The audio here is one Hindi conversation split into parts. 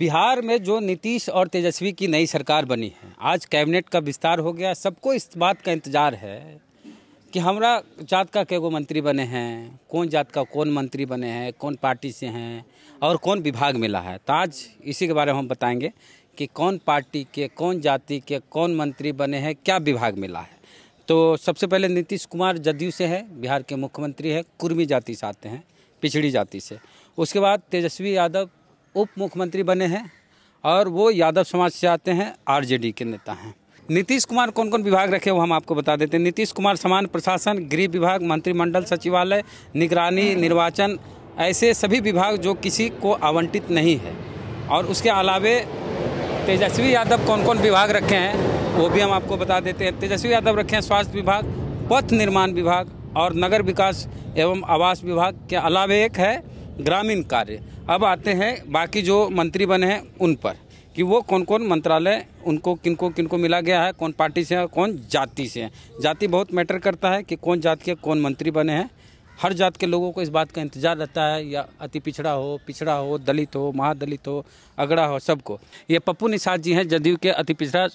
बिहार में जो नीतीश और तेजस्वी की नई सरकार बनी है आज कैबिनेट का विस्तार हो गया सबको इस बात का इंतज़ार है कि हमारा जात का कैगो मंत्री बने हैं कौन जात का कौन मंत्री बने हैं कौन पार्टी से हैं और कौन विभाग मिला है तो आज इसी के बारे में हम बताएंगे कि कौन पार्टी के कौन जाति के कौन मंत्री बने हैं क्या विभाग मिला है तो सबसे पहले नीतीश कुमार जदयू से है बिहार के मुख्यमंत्री हैं कुर्मी जाति से आते हैं पिछड़ी जाति से उसके बाद तेजस्वी यादव उप मुख्यमंत्री बने हैं और वो यादव समाज से आते हैं आरजेडी के नेता हैं नीतीश कुमार कौन कौन विभाग रखे वो हम आपको बता देते हैं नीतीश कुमार समान प्रशासन गृह विभाग मंत्रिमंडल सचिवालय निगरानी निर्वाचन ऐसे सभी विभाग जो किसी को आवंटित नहीं है और उसके अलावे तेजस्वी यादव कौन कौन विभाग रखे हैं वो भी हम आपको बता देते हैं तेजस्वी यादव रखे हैं स्वास्थ्य विभाग पथ निर्माण विभाग और नगर विकास एवं आवास विभाग के अलावे एक है ग्रामीण कार्य अब आते हैं बाकी जो मंत्री बने हैं उन पर कि वो कौन कौन मंत्रालय उनको किनको किनको मिला गया है कौन पार्टी से है कौन जाति से है जाति बहुत मैटर करता है कि कौन जाति के कौन मंत्री बने हैं हर जात के लोगों को इस बात का इंतजार रहता है या अति पिछड़ा हो पिछड़ा हो दलित हो महादलित हो अगड़ा हो सबको ये पप्पू निषाद जी हैं जदयू के अति पिछड़ा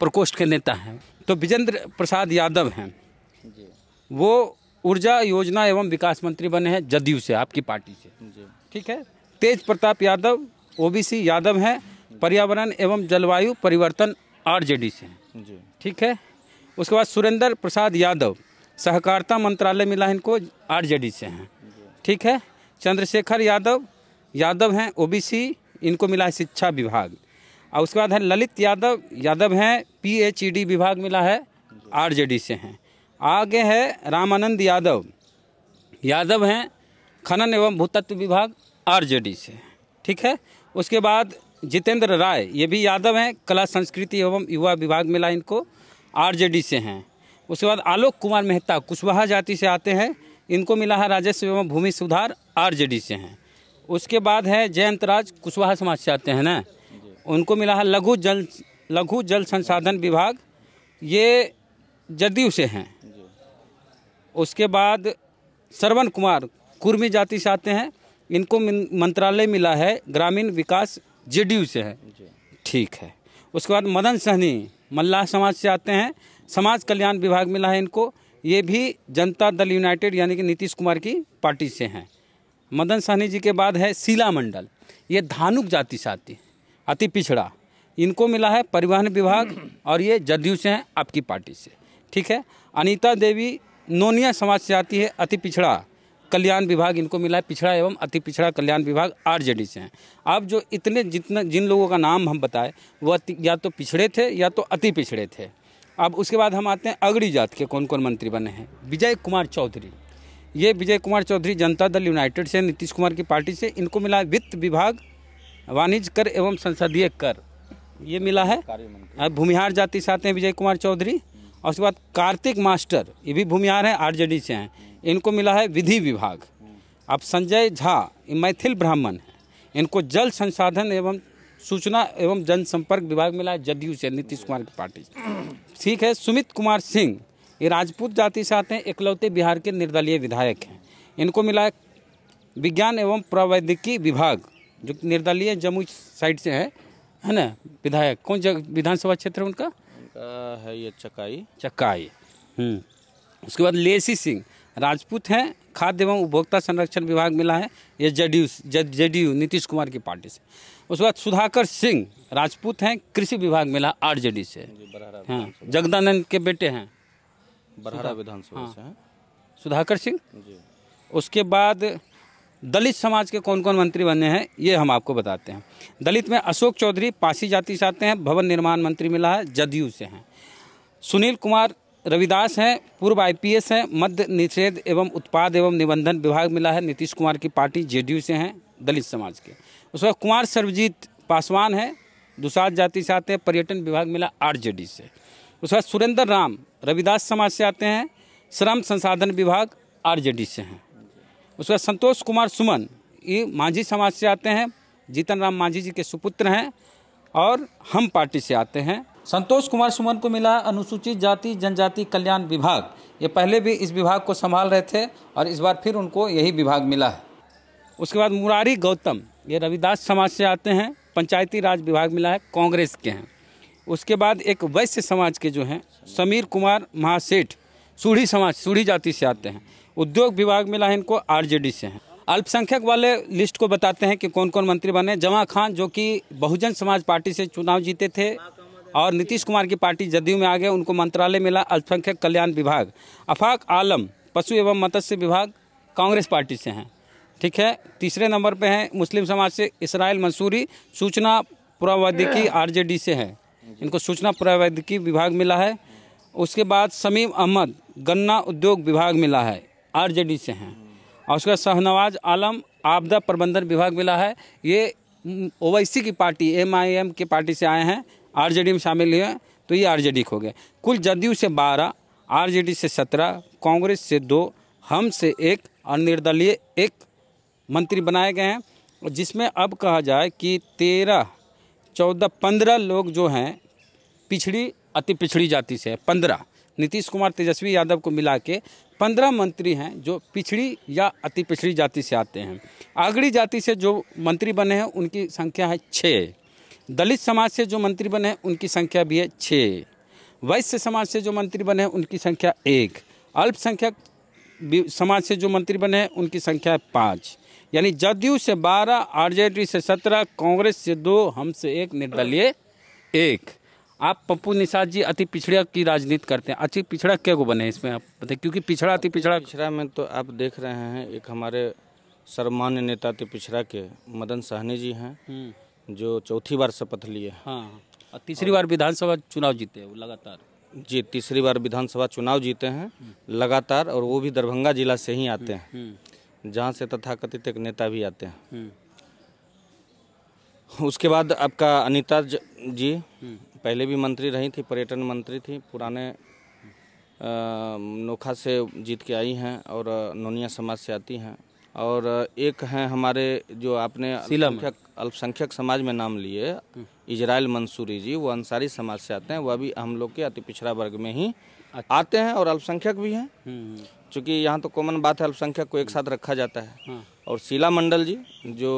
प्रकोष्ठ के नेता हैं तो विजेंद्र प्रसाद यादव हैं वो ऊर्जा योजना एवं विकास मंत्री बने हैं जदयू से आपकी पार्टी से ठीक है तेज प्रताप यादव ओबीसी यादव हैं पर्यावरण एवं जलवायु परिवर्तन आरजेडी से हैं ठीक है उसके बाद सुरेंद्र प्रसाद यादव सहकारिता मंत्रालय मिला इनको आरजेडी से हैं ठीक है चंद्रशेखर यादव यादव हैं ओबीसी इनको मिला है शिक्षा विभाग और उसके बाद है ललित यादव यादव हैं पीएचईडी विभाग मिला है आरजेडी से हैं आगे है रामानंद यादव यादव हैं खनन एवं भूतत्व विभाग आरजेडी से ठीक है उसके बाद जितेंद्र राय ये भी यादव हैं कला संस्कृति एवं युवा विभाग मिला इनको को आरजेडी से हैं उसके बाद आलोक कुमार मेहता कुशवाहा जाति से आते हैं इनको मिला है राजस्व एवं भूमि सुधार आरजेडी से हैं उसके बाद है जयंतराज कुशवाहा समाज से आते हैं ना उनको मिला है लघु जल लघु जल संसाधन विभाग ये जदयू से हैं उसके बाद श्रवण कुमार कुर्मी जाति से आते हैं इनको मंत्रालय मिला है ग्रामीण विकास जेडीयू से है ठीक है उसके बाद मदन सहनी मल्लाह समाज से आते हैं समाज कल्याण विभाग मिला है इनको ये भी जनता दल यूनाइटेड यानी कि नीतीश कुमार की पार्टी से हैं मदन सहनी जी के बाद है शीला मंडल ये धानुक जाति से आती अति पिछड़ा इनको मिला है परिवहन विभाग और ये जदयू से हैं आपकी पार्टी से ठीक है अनीता देवी नोनिया समाज से आती है अति पिछड़ा कल्याण विभाग इनको मिला है पिछड़ा एवं अति पिछड़ा कल्याण विभाग आरजेडी से हैं अब जो इतने जितने जिन लोगों का नाम हम बताए वह या तो पिछड़े थे या तो अति पिछड़े थे अब उसके बाद हम आते हैं अगड़ी जात के कौन कौन मंत्री बने हैं विजय कुमार चौधरी ये विजय कुमार चौधरी जनता दल यूनाइटेड से नीतीश कुमार की पार्टी से इनको मिला है वित्त विभाग वाणिज्य कर एवं संसदीय कर ये मिला है भूमिहार जाति से आते हैं विजय कुमार चौधरी और उसके बाद कार्तिक मास्टर ये भी भूमिहार हैं आरजेडी से हैं इनको मिला है विधि विभाग अब संजय झा मैथिल ब्राह्मण हैं इनको जल संसाधन एवं सूचना एवं जनसंपर्क विभाग मिला है जदयू से नीतीश कुमार की पार्टी से ठीक है सुमित कुमार सिंह ये राजपूत जाति से आते हैं इकलौते बिहार के निर्दलीय विधायक हैं इनको मिला है विज्ञान एवं प्रवैद्यकी विभाग जो निर्दलीय जम्मू साइड से है है ना विधायक कौन जगह विधानसभा क्षेत्र उनका का है ये चकाई चकाई हम्म। उसके बाद लेसी सिंह राजपूत हैं खाद्य एवं उपभोक्ता संरक्षण विभाग मिला है ये जेडीयू जेडीयू नीतीश कुमार की पार्टी से उसके बाद सुधाकर सिंह राजपूत हैं कृषि विभाग मिला आरजेडी से हाँ जगदानंद के बेटे हैं बरहरा विधानसभा हाँ। हैं सुधाकर सिंह उसके बाद दलित समाज के कौन कौन मंत्री बने हैं ये हम आपको बताते हैं दलित में अशोक चौधरी पासी जाति से आते हैं भवन निर्माण मंत्री मिला है जदयू से हैं सुनील कुमार रविदास हैं पूर्व आईपीएस हैं मध्य निषेध एवं उत्पाद एवं निबंधन विभाग मिला है नीतीश कुमार की पार्टी जेडीयू से हैं दलित समाज के उसके कुमार सर्वजीत पासवान हैं दुसात जाति से आते हैं पर्यटन विभाग मिला आरजेडी से उसके बाद सुरेंद्र राम रविदास समाज से आते हैं श्रम संसाधन विभाग आरजेडी से हैं उसके बाद संतोष कुमार सुमन ये मांझी समाज से आते हैं जीतन राम मांझी जी के सुपुत्र हैं और हम पार्टी से आते हैं संतोष कुमार सुमन को मिला अनुसूचित जाति जनजाति कल्याण विभाग ये पहले भी इस विभाग को संभाल रहे थे और इस बार फिर उनको यही विभाग मिला है उसके बाद मुरारी गौतम ये रविदास समाज से आते हैं पंचायती राज विभाग मिला है कांग्रेस के हैं उसके बाद एक वैश्य समाज के जो हैं समीर कुमार महासेठ सूढ़ी समाज सूढ़ी जाति से आते हैं उद्योग विभाग मिला है इनको आरजेडी से हैं अल्पसंख्यक वाले लिस्ट को बताते हैं कि कौन कौन मंत्री बने जमा खान जो कि बहुजन समाज पार्टी से चुनाव जीते थे और नीतीश कुमार की पार्टी जदयू में आ गए उनको मंत्रालय मिला अल्पसंख्यक कल्याण विभाग अफाक आलम पशु एवं मत्स्य विभाग कांग्रेस पार्टी से हैं ठीक है तीसरे नंबर पे हैं मुस्लिम समाज से इसराइल मंसूरी सूचना प्रौद्योगिकी आर से हैं इनको सूचना प्रौद्योगिकी विभाग मिला है उसके बाद समीम अहमद गन्ना उद्योग विभाग मिला है आरजेडी से हैं और उसका शाहनवाज आलम आपदा प्रबंधन विभाग मिला है ये ओवैसी की पार्टी एमआईएम की पार्टी से आए हैं आरजेडी में शामिल हुए तो ये आरजेडी हो गए कुल जदयू से बारह आरजेडी से सत्रह कांग्रेस से दो हम से एक और निर्दलीय एक मंत्री बनाए गए हैं जिसमें अब कहा जाए कि तेरह चौदह पंद्रह लोग जो हैं पिछड़ी अति पिछड़ी जाति से पंद्रह नीतीश कुमार तेजस्वी यादव को मिला के पंद्रह मंत्री हैं जो पिछड़ी या अति पिछड़ी जाति से आते हैं आगड़ी जाति से जो मंत्री बने हैं उनकी संख्या है छः दलित समाज से जो मंत्री बने हैं उनकी संख्या भी है छः वैश्य समाज से जो मंत्री बने हैं उनकी संख्या एक अल्पसंख्यक समाज से जो मंत्री बने हैं उनकी संख्या है पाँच यानी जदयू से बारह आरजेडी से सत्रह कांग्रेस से दो हमसे एक निर्दलीय एक आप पप्पू निषाद जी अति पिछड़ा की राजनीति करते हैं अति पिछड़ा क्या को बने इसमें आप बताए क्योंकि पिछड़ा अति पिछड़ा पिछड़ा में तो आप देख रहे हैं एक हमारे सर्वमान्य नेता अति पिछड़ा के मदन सहनी जी हैं हम्म। जो चौथी बार शपथ लिए हाँ और तीसरी बार विधानसभा चुनाव जीते हैं लगातार जी तीसरी बार विधानसभा चुनाव जीते हैं हम्म। लगातार और वो भी दरभंगा जिला से ही आते हैं हम्म, जहाँ से तथाकथित एक नेता भी आते हैं उसके बाद आपका अनिता जी पहले भी मंत्री रही थी पर्यटन मंत्री थी पुराने नोखा से जीत के आई हैं और नोनिया समाज से आती हैं और एक हैं हमारे जो आपने अल्पसंख्यक अल्पसंख्यक समाज में नाम लिए हम्म। इजराइल मंसूरी जी वो अंसारी समाज से आते हैं वह भी हम लोग के अति पिछड़ा वर्ग में ही अच्छा। आते हैं और अल्पसंख्यक भी हैं क्योंकि हम्म, हम्म। यहाँ तो कॉमन बात है अल्पसंख्यक को एक साथ रखा जाता है हाँ। और शीला मंडल जी जो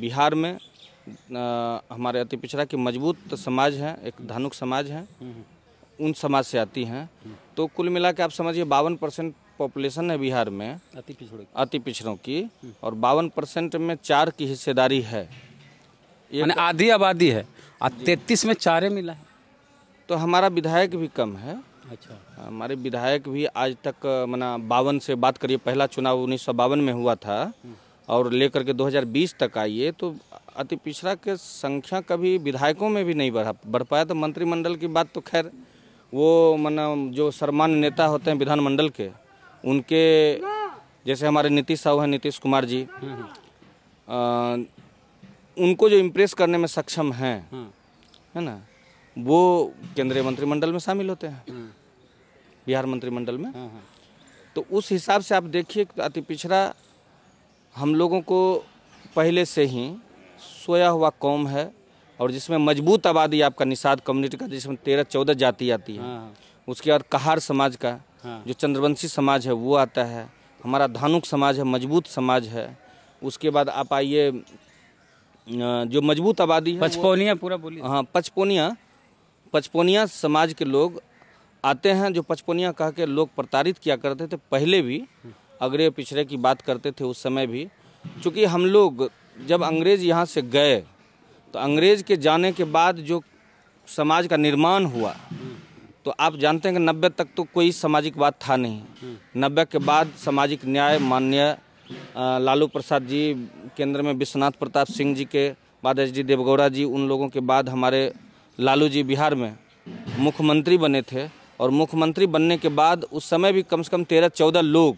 बिहार में हमारे अति पिछड़ा की मजबूत समाज है एक धानुक समाज है उन समाज से आती हैं तो कुल मिला के आप समझिए बावन परसेंट पॉपुलेशन है बिहार में अति पिछड़ों अति पिछड़ों की हम्म। और बावन परसेंट में चार की हिस्सेदारी है ये तो- आधी आबादी है और तैतीस में चारे मिला है तो हमारा विधायक भी कम है अच्छा हमारे विधायक भी आज तक मना बावन से बात करिए पहला चुनाव उन्नीस में हुआ था हम्म। और लेकर के 2020 तक आइए तो अति पिछड़ा के संख्या कभी विधायकों में भी नहीं बढ़ा बढ़ पाया तो मंत्रिमंडल की बात तो खैर वो मना जो सरमान नेता होते हैं विधानमंडल के उनके जैसे हमारे नीतीश साहू हैं नीतीश कुमार जी आ, उनको जो इम्प्रेस करने में सक्षम हैं है ना वो केंद्रीय मंत्रिमंडल में शामिल होते हैं बिहार मंत्रिमंडल में तो उस हिसाब से आप देखिए अति पिछड़ा हम लोगों को पहले से ही सोया हुआ कौम है और जिसमें मजबूत आबादी आपका निषाद कम्युनिटी का जिसमें तेरह चौदह जाति आती है हाँ। उसके बाद कहार समाज का हाँ। जो चंद्रवंशी समाज है वो आता है हमारा धानुक समाज है मजबूत समाज है उसके बाद आप आइए जो मजबूत आबादी है पचपोनिया पूरा बोलिए हाँ पचपोनिया पचपोनिया समाज के लोग आते हैं जो पचपोनिया कह के लोग प्रताड़ित किया करते थे पहले भी हाँ। अगले पिछड़े की बात करते थे उस समय भी चूँकि हम लोग जब अंग्रेज यहाँ से गए तो अंग्रेज के जाने के बाद जो समाज का निर्माण हुआ तो आप जानते हैं कि नब्बे तक तो कोई सामाजिक बात था नहीं नब्बे के बाद सामाजिक न्याय मान्य लालू प्रसाद जी केंद्र में विश्वनाथ प्रताप सिंह जी के बाद एच डी देवगौड़ा जी उन लोगों के बाद हमारे लालू जी बिहार में मुख्यमंत्री बने थे और मुख्यमंत्री बनने के बाद उस समय भी कम से कम तेरह चौदह लोग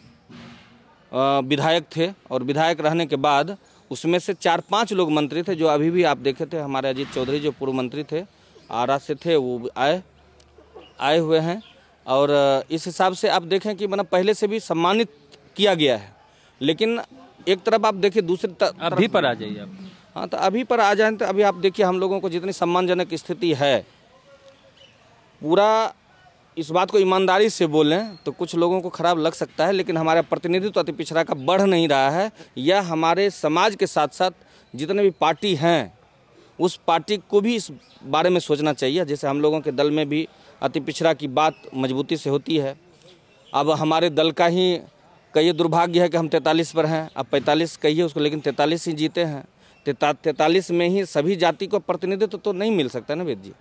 विधायक थे और विधायक रहने के बाद उसमें से चार पांच लोग मंत्री थे जो अभी भी आप देखे थे हमारे अजीत चौधरी जो पूर्व मंत्री थे आरा से थे वो आए आए हुए हैं और इस हिसाब से आप देखें कि मतलब पहले से भी सम्मानित किया गया है लेकिन एक तरफ आप देखिए दूसरी तरफ अभी पर आ जाइए आप हाँ तो अभी पर आ जाए तो अभी आप देखिए हम लोगों को जितनी सम्मानजनक स्थिति है पूरा इस बात को ईमानदारी से बोलें तो कुछ लोगों को खराब लग सकता है लेकिन हमारा प्रतिनिधित्व तो अति पिछड़ा का बढ़ नहीं रहा है यह हमारे समाज के साथ साथ जितने भी पार्टी हैं उस पार्टी को भी इस बारे में सोचना चाहिए जैसे हम लोगों के दल में भी अति पिछड़ा की बात मजबूती से होती है अब हमारे दल का ही कहिए दुर्भाग्य है कि हम तैंतालीस पर हैं अब पैंतालीस कहिए उसको लेकिन तैंतालीस ही जीते हैं तैतालीस में ही सभी जाति को प्रतिनिधित्व तो, तो नहीं मिल सकता ना वेद जी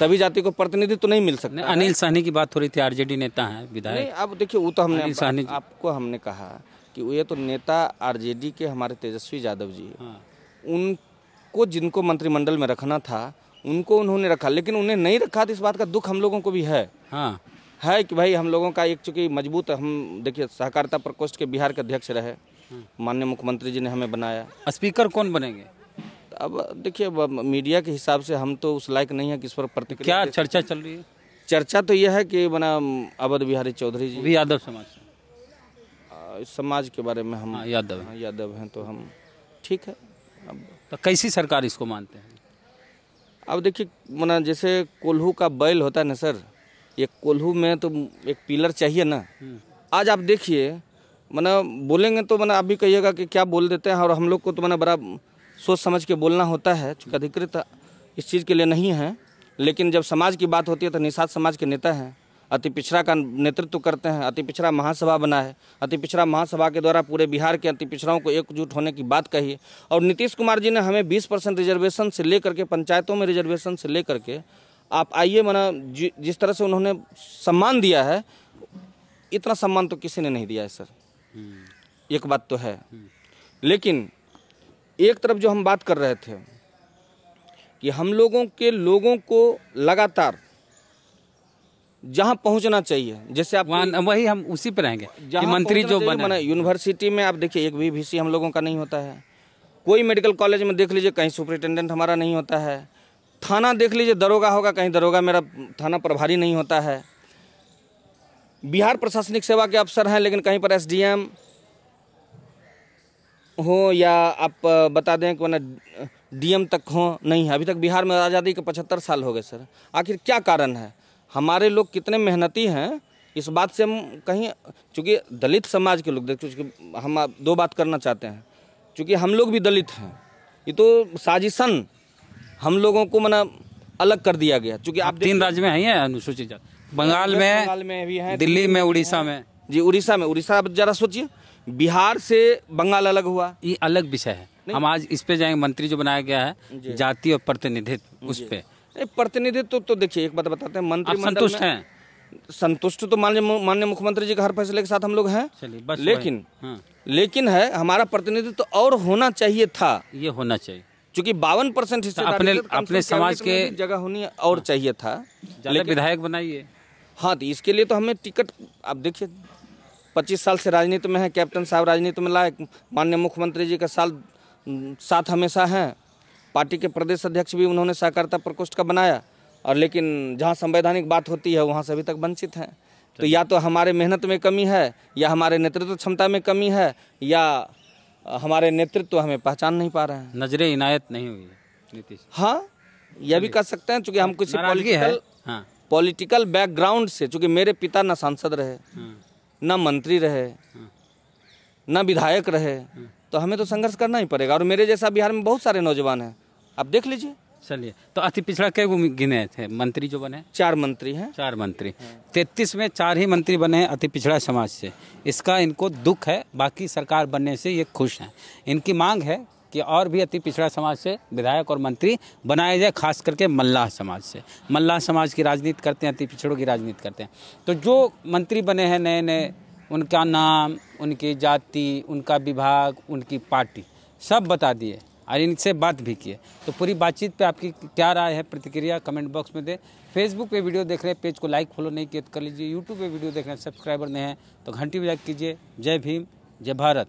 सभी जाति को प्रतिनिधि तो नहीं मिल सकते अनिल सहनी की बात हो रही थी आरजेडी नेता है विधायक अब देखिए वो तो हमने आपको हमने कहा कि ये तो नेता आरजेडी के हमारे तेजस्वी यादव जी हाँ। उनको जिनको मंत्रिमंडल में रखना था उनको उन्होंने रखा लेकिन उन्हें नहीं रखा तो इस बात का दुख हम लोगों को भी है हाँ है कि भाई हम लोगों का एक चूंकि मजबूत हम देखिए सहकारिता प्रकोष्ठ के बिहार के अध्यक्ष रहे हाँ। माननीय मुख्यमंत्री जी ने हमें बनाया स्पीकर कौन बनेंगे अब देखिए मीडिया के हिसाब से हम तो उस लायक नहीं है किस पर प्रतिक्रिया क्या चर्चा चल रही है चर्चा तो यह है कि बना अवध बिहारी चौधरी जी यादव समाज आ, समाज के बारे में हम हाँ, यादव हाँ, यादव हैं तो हम ठीक है अब तो कैसी सरकार इसको मानते हैं अब देखिए मना जैसे कोल्हू का बैल होता है ना सर ये कोल्हू में तो एक पिलर चाहिए ना हम्म। आज आप देखिए मना बोलेंगे तो मना आप भी कहिएगा कि क्या बोल देते हैं और हम लोग को तो मना बड़ा सोच समझ के बोलना होता है चूँकि अधिकृत इस चीज़ के लिए नहीं है लेकिन जब समाज की बात होती है तो निषाद समाज के नेता हैं अति पिछड़ा का नेतृत्व करते हैं अति पिछड़ा महासभा बना है अति पिछड़ा महासभा के द्वारा पूरे बिहार के अति पिछड़ाओं को एकजुट होने की बात कही और नीतीश कुमार जी ने हमें 20 परसेंट रिजर्वेशन से लेकर के पंचायतों में रिजर्वेशन से लेकर के आप आइए मना जि, जिस तरह से उन्होंने सम्मान दिया है इतना सम्मान तो किसी ने नहीं दिया है सर हम्म। एक बात तो है हम्म। लेकिन एक तरफ जो हम बात कर रहे थे कि हम लोगों के लोगों को लगातार जहां पहुंचना चाहिए जैसे आप वही हम उसी पर रहेंगे कि मंत्री जो बने यूनिवर्सिटी तो में आप देखिए एक भी वीसी हम लोगों का नहीं होता है कोई मेडिकल कॉलेज में देख लीजिए कहीं सुपरिटेंडेंट हमारा नहीं होता है थाना देख लीजिए दरोगा होगा कहीं दरोगा मेरा थाना प्रभारी नहीं होता है बिहार प्रशासनिक सेवा के अफसर हैं लेकिन कहीं पर एसडीएम हो या आप बता दें कि मैंने डीएम तक हो नहीं है अभी तक बिहार में आज़ादी के पचहत्तर साल हो गए सर आखिर क्या कारण है हमारे लोग कितने मेहनती हैं इस बात से हम कहीं चूँकि दलित समाज के लोग देख चूँकि हम दो बात करना चाहते हैं चूँकि हम लोग भी दलित हैं ये तो साजिशन हम लोगों को मना अलग कर दिया गया चूँकि आप तीन राज्य में हैं अनुसूचित जाति बंगाल में बंगाल में भी हैं दिल्ली में उड़ीसा में जी उड़ीसा में उड़ीसा आप जरा सोचिए बिहार से बंगाल अलग हुआ ये अलग विषय है हम आज इस पे जाएंगे मंत्री जो बनाया गया है जाति और प्रतिनिधित्व उस पे प्रतिनिधित्व तो, तो देखिए एक बात बताते हैं मंत्री संतुष्ट है संतुष्ट तो मान्य मान्य मुख्यमंत्री जी का हर फैसले के साथ हम लोग हैं लेकिन हाँ। लेकिन है हमारा प्रतिनिधित्व तो और होना चाहिए था ये होना चाहिए क्योंकि बावन परसेंट तो अपने अपने समाज के जगह होनी और हाँ। चाहिए था विधायक बनाइए हाँ तो इसके लिए तो हमें टिकट आप देखिए पच्चीस साल से राजनीति में है कैप्टन साहब राजनीति में लाए माननीय मुख्यमंत्री जी का साल साथ हमेशा हैं पार्टी के प्रदेश अध्यक्ष भी उन्होंने सहकारिता प्रकोष्ठ का बनाया और लेकिन जहाँ संवैधानिक बात होती है वहाँ से अभी तक वंचित हैं तो या तो हमारे मेहनत में कमी है या हमारे नेतृत्व क्षमता में कमी है या हमारे नेतृत्व हमें पहचान नहीं पा रहे हैं नजरे इनायत नहीं हुई नीतीश हाँ यह भी कह सकते हैं चूँकि हम किसी पॉलिटिकल हाँ। पॉलिटिकल बैकग्राउंड से चूँकि मेरे पिता न सांसद रहे हाँ। ना मंत्री रहे ना विधायक रहे तो हमें तो संघर्ष करना ही पड़ेगा और मेरे जैसा बिहार में बहुत सारे नौजवान हैं आप देख लीजिए चलिए तो अति पिछड़ा के गिने थे मंत्री जो बने चार मंत्री हैं चार मंत्री तैतीस में चार ही मंत्री बने हैं अति पिछड़ा समाज से इसका इनको दुख है बाकी सरकार बनने से ये खुश हैं इनकी मांग है कि और भी अति पिछड़ा समाज से विधायक और मंत्री बनाए जाए खास करके मल्लाह समाज से मल्लाह समाज की राजनीति करते हैं अति पिछड़ों की राजनीति करते हैं तो जो मंत्री बने हैं नए नए उनका नाम उनकी जाति उनका विभाग उनकी पार्टी सब बता दिए और इनसे बात भी किए तो पूरी बातचीत पे आपकी क्या राय है प्रतिक्रिया कमेंट बॉक्स में दे फेसबुक पे वीडियो देख रहे हैं पेज को लाइक फॉलो नहीं किया तो कर लीजिए यूट्यूब पे वीडियो देख रहे हैं सब्सक्राइबर नहीं है तो घंटी बजा कीजिए जय भीम जय भारत